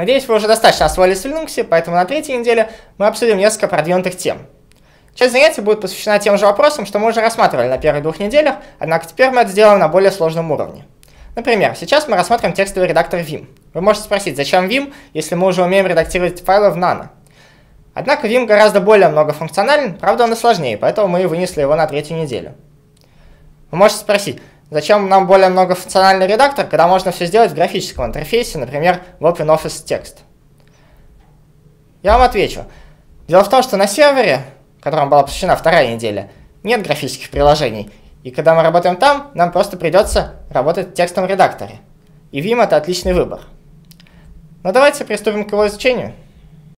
Надеюсь, вы уже достаточно освоились в Linux, поэтому на третьей неделе мы обсудим несколько продвинутых тем. Часть занятий будет посвящена тем же вопросам, что мы уже рассматривали на первых двух неделях, однако теперь мы это сделаем на более сложном уровне. Например, сейчас мы рассмотрим текстовый редактор Vim. Вы можете спросить, зачем Vim, если мы уже умеем редактировать файлы в Nano? Однако Vim гораздо более многофункционален, правда он и сложнее, поэтому мы и вынесли его на третью неделю. Вы можете спросить, Зачем нам более многофункциональный редактор, когда можно все сделать в графическом интерфейсе, например, в OpenOffice Text? Я вам отвечу. Дело в том, что на сервере, которому была посвящена вторая неделя, нет графических приложений. И когда мы работаем там, нам просто придется работать в текстовом редакторе. И Vim это отличный выбор. Но давайте приступим к его изучению.